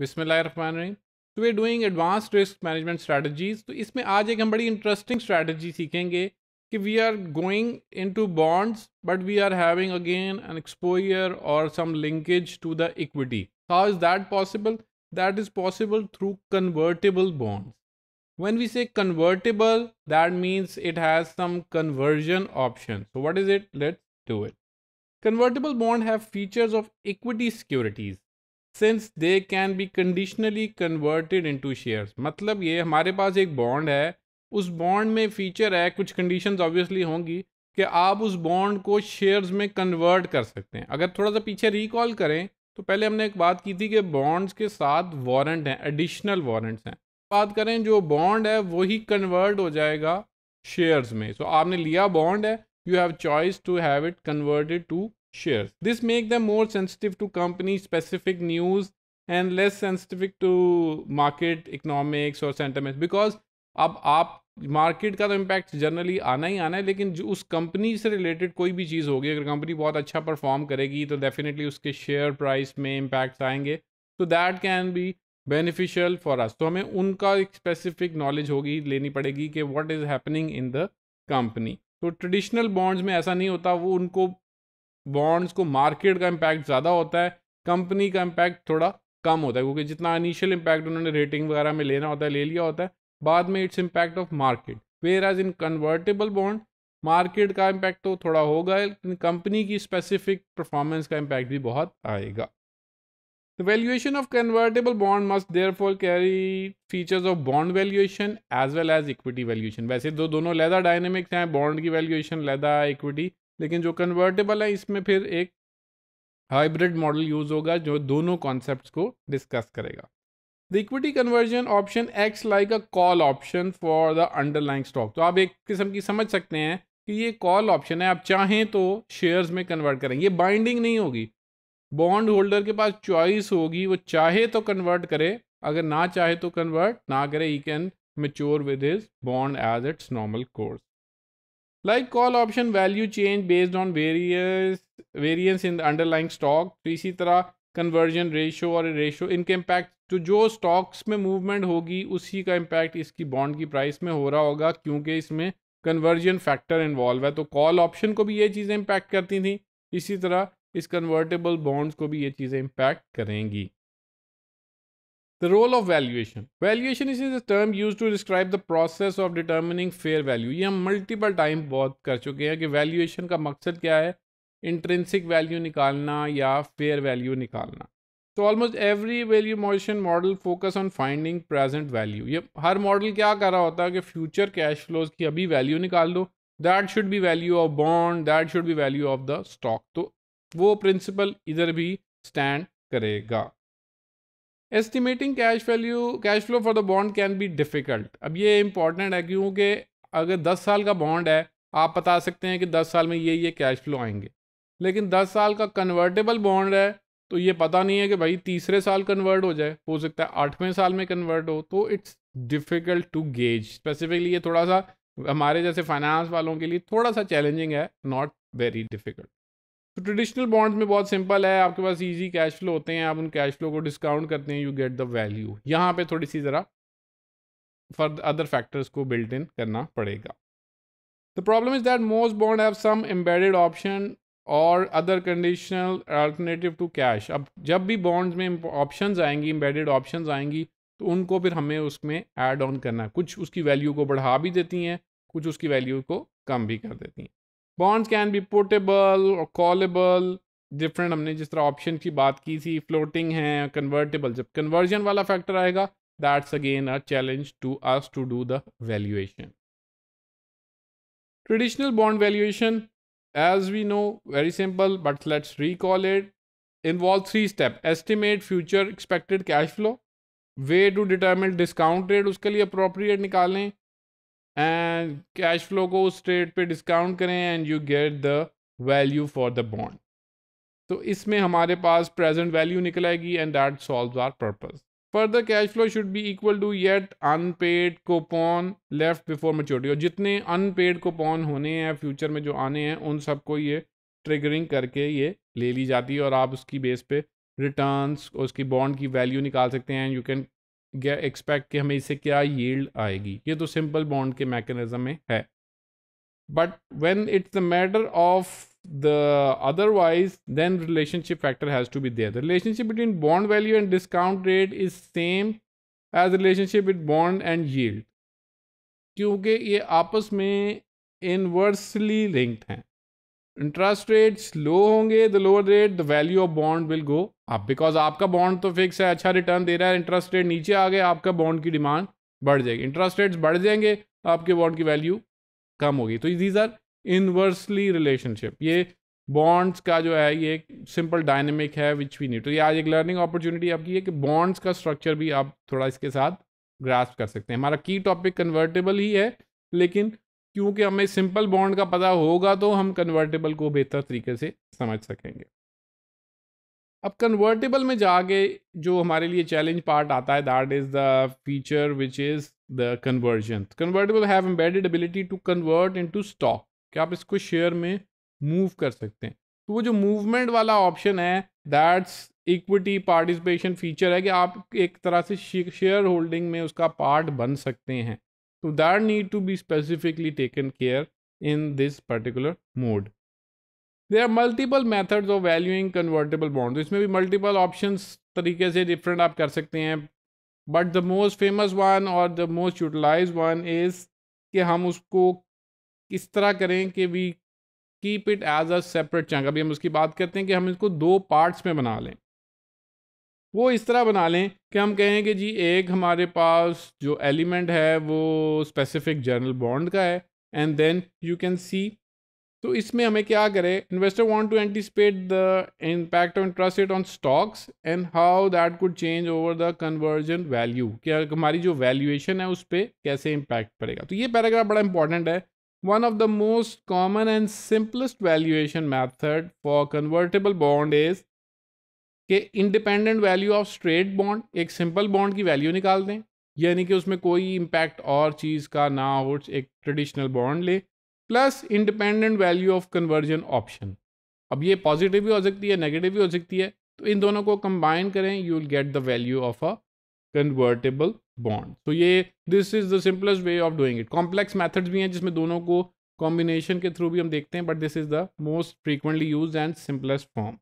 बिस्मिल्लाहमानी तो we doing advanced risk management strategies तो इसमें आज एक हम बड़ी इंटरेस्टिंग स्ट्रेटजी सीखेंगे कि we are going in to bonds but we are having again an exposure और some linkage to the equity how is that possible that is possible through convertible bonds when we say convertible that means it has some conversion option what is it let to it convertible bond have features of equity securities since they can be conditionally converted in to shares मतलब ये हमारे पास एक bond है उस bond में feature है कुछ condition obviously होंगी कि आप उस बॉन्ड को शेयर्स में कन्वर्ट कर सकते हैं अगर थोड़ा सा पीछे रिकॉल करें तो पहले हमने एक बात की थी कि बॉन्ड्स के साथ वारंट हैं एडिशनल वारंट्स हैं बात करें जो बॉन्ड है वही कन्वर्ट हो जाएगा शेयर्स में सो so, आपने लिया बॉन्ड है you have choice to have it converted to shares. This makes them more sensitive to company specific news and less sensitive to market economics or sentiments because अब आप market का तो impact generally आना ही आना है लेकिन जो उस कंपनी से रिलेटेड कोई भी चीज़ होगी अगर कंपनी बहुत अच्छा परफॉर्म करेगी तो डेफिनेटली उसके शेयर प्राइस में इम्पैक्ट आएंगे तो that can be beneficial for us तो हमें उनका एक स्पेसिफिक नॉलेज होगी लेनी पड़ेगी कि what is happening in the company तो ट्रेडिशनल बॉन्ड्स में ऐसा नहीं होता वो उनको बॉन्ड्स को मार्केट का इम्पैक्ट ज़्यादा होता है कंपनी का इम्पैक्ट थोड़ा कम होता है क्योंकि जितना इनिशियल इम्पैक्ट उन्होंने रेटिंग वगैरह में लेना होता है ले लिया होता है बाद में its impact of market whereas in convertible bond market का इम्पैक्ट तो थोड़ा होगा लेकिन कंपनी की स्पेसिफिक परफॉर्मेंस का इम्पैक्ट भी बहुत आएगा valuation of convertible bond must therefore carry features of bond valuation as well as equity valuation वैसे दो तो दोनों लैदा डायनेमिक्स हैं बॉन्ड की वैल्यूएशन लैदा इक्विटी लेकिन जो कन्वर्टेबल है इसमें फिर एक हाइब्रिड मॉडल यूज होगा जो दोनों कॉन्सेप्ट को डिस्कस करेगा the equity conversion option acts like a call option for the underlying stock तो आप एक किस्म की समझ सकते हैं कि ये कॉल ऑप्शन है आप चाहें तो शेयर्स में कन्वर्ट करें ये बाइंडिंग नहीं होगी बॉन्ड होल्डर के पास चॉइस होगी वो चाहे तो कन्वर्ट करे अगर ना चाहे तो कन्वर्ट ना करे he can mature with his bond as its normal course like call option value change based on various variance in underlying stock तो इसी तरह कन्वर्जन रेशो और रेशो इनके इम्पैक्ट तो जो स्टॉक्स में मूवमेंट होगी उसी का इम्पैक्ट इसकी बॉन्ड की प्राइस में हो रहा होगा क्योंकि इसमें कन्वर्जन फैक्टर इन्वॉल्व है तो कॉल ऑप्शन को भी ये चीज़ें इम्पैक्ट करती थी इसी तरह इस कन्वर्टेबल बॉन्ड्स को भी ये चीज़ें इम्पैक्ट करेंगी The role of valuation. Valuation is a term used to describe the process of determining fair value. ये हम multiple time बहुत कर चुके हैं कि valuation का मकसद क्या है intrinsic value निकालना या fair value निकालना So almost every valuation model focus on finding present value ये हर model क्या कर रहा होता है कि future cash flows की अभी value निकाल दो That should be value of bond, that should be value of the stock. तो वो principle इधर भी stand करेगा estimating cash value cash flow for the bond can be difficult अब ये इंपॉर्टेंट है क्योंकि अगर 10 साल का बॉन्ड है आप बता सकते हैं कि 10 साल में ये ये कैश फ्लो आएंगे लेकिन 10 साल का कन्वर्टेबल बॉन्ड है तो ये पता नहीं है कि भाई तीसरे साल कन्वर्ट हो जाए हो सकता है आठवें साल में कन्वर्ट हो तो it's difficult to gauge specifically ये थोड़ा सा हमारे जैसे फाइनेंस वालों के लिए थोड़ा सा चैलेंजिंग है नॉट वेरी डिफ़िकल्ट तो ट्रेडिशनल बॉन्ड्स में बहुत सिंपल है आपके पास इजी कैश फ्लो होते हैं आप उन कैश फ्लो को डिस्काउंट करते हैं यू गेट द वैल्यू यहाँ पे थोड़ी सी ज़रा फॉर अदर फैक्टर्स को बिल्ट इन करना पड़ेगा the problem is that most bond have some embedded option और other conditional alternative to cash अब जब भी बॉन्ड्स में ऑप्शन आएंगी एम्बेडेड ऑप्शन आएंगी तो उनको फिर हमें उसमें ऐड ऑन करना है कुछ उसकी वैल्यू को बढ़ा भी देती हैं कुछ उसकी वैल्यू को कम भी कर देती हैं बॉन्ड्स कैन बी पोर्टेबल और कॉलेबल डिफरेंट हमने जिस तरह ऑप्शन की बात की थी फ्लोटिंग है कन्वर्टेबल जब कन्वर्जन वाला फैक्टर आएगा that's again a challenge to us to do the valuation traditional bond valuation as we know very simple but let's recall it involve three step estimate future expected cash flow way to determine discount rate उसके लिए appropriate निकालें and cash flow को उस trade पे discount करें and you get the value for the bond तो इसमें हमारे पास प्रेजेंट वैल्यू निकल आएगी and that solve our purpose further cash flow should be equal to yet unpaid coupon left before maturity और जितने अनपेड कोपॉन होने हैं फ्यूचर में जो आने हैं उन सबको ये ट्रिगरिंग करके ये ले ली जाती है और आप उसकी बेस पे रिटर्न्स उसकी बॉन्ड की वैल्यू निकाल सकते हैं यू कैन एक्सपेक्ट कि हमें इसे क्या यील्ड आएगी ये तो सिंपल बॉन्ड के मैकेनिज्म में है but when it's the matter of the otherwise then relationship factor has to be there the relationship between bond value and discount rate is same as relationship with bond and yield क्योंकि ये आपस में inversely linked हैं interest rates low होंगे the lower rate the value of bond will go up because आपका bond तो fix है अच्छा रिटर्न दे रहा है इंटरेस्ट रेट नीचे आ गए आपका बॉन्ड की डिमांड बढ़ जाएगी इंटरेस्ट रेट्स बढ़ जाएंगे तो आपके बॉन्ड की वैल्यू कम होगी तो दीज आर इनवर्सली रिलेशनशिप ये बॉन्ड्स का जो है ये सिंपल डायनेमिक है विच वी नीड तो ये आज एक लर्निंग अपॉर्चुनिटी आपकी है कि बॉन्ड्स का स्ट्रक्चर भी आप थोड़ा इसके साथ ग्रास्प कर सकते हैं हमारा की टॉपिक कन्वर्टेबल ही है लेकिन क्योंकि हमें सिंपल बॉन्ड का पता होगा तो हम कन्वर्टेबल को बेहतर तरीके से समझ सकेंगे अब कन्वर्टेबल में जाके जो हमारे लिए चैलेंज पार्ट आता है that is the feature which is the conversion convertible have embedded ability to convert into stock क्या आप इसको शेयर में मूव कर सकते हैं तो वो जो मूवमेंट वाला ऑप्शन है दैट्स इक्विटी पार्टिसिपेशन फीचर है कि आप एक तरह से शेयर होल्डिंग में उसका पार्ट बन सकते हैं So that need to be specifically taken care in this particular mode. There are multiple methods of valuing convertible bonds. isme bhi multiple options tarike se different आप कर सकते हैं but the most famous one और the most utilise one is कि हम उसको किस तरह करें कि we keep it as a separate chunk अभी हम उसकी बात करते हैं कि हम इसको दो पार्ट्स में बना लें वो इस तरह बना लें कि हम कहें कि जी एक हमारे पास जो एलिमेंट है वो स्पेसिफिक जर्नल बॉन्ड का है and then you can see तो इसमें हमें क्या करें investor want to anticipate the impact of interest rate on stocks and how that could change over the conversion value क्या हमारी जो वैल्यूएशन है उस पर कैसे इम्पैक्ट पड़ेगा तो ये पैराग्राफ बड़ा इंपॉर्टेंट है one of the most common and simplest valuation method for convertible bond is कि independent value of straight bond एक सिंपल बॉन्ड की वैल्यू निकाल दें यानी कि उसमें कोई इम्पैक्ट और चीज़ का ना हो एक ट्रेडिशनल बॉन्ड ले plus independent value of conversion option अब ये पॉजिटिव भी हो सकती है नेगेटिव भी हो सकती है तो इन दोनों को कंबाइन करें you will get the value of a convertible bond तो ये this is the simplest way of doing it complex methods भी हैं जिसमें दोनों को कॉम्बिनेशन के थ्रू भी हम देखते हैं but this is the most frequently use and simplest form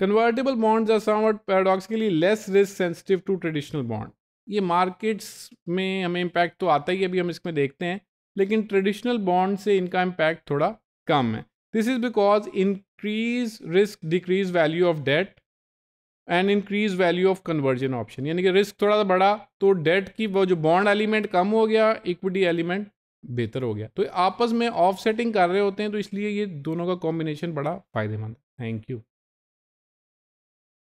convertible bonds are के लिए less risk sensitive to traditional bond ये मार्केट्स में हमें इम्पैक्ट तो आता ही अभी हम इसमें देखते हैं लेकिन ट्रेडिशनल बॉन्ड से इनका इम्पैक्ट थोड़ा कम है this is because increase risk decrease value of debt and increase value of conversion option यानी कि रिस्क थोड़ा सा बढ़ा तो डेट की वो जो बॉन्ड एलिमेंट कम हो गया इक्विटी एलिमेंट बेहतर हो गया तो आपस में सेटिंग कर रहे होते हैं तो इसलिए ये दोनों का कॉम्बिनेशन बड़ा फायदेमंद थैंक यू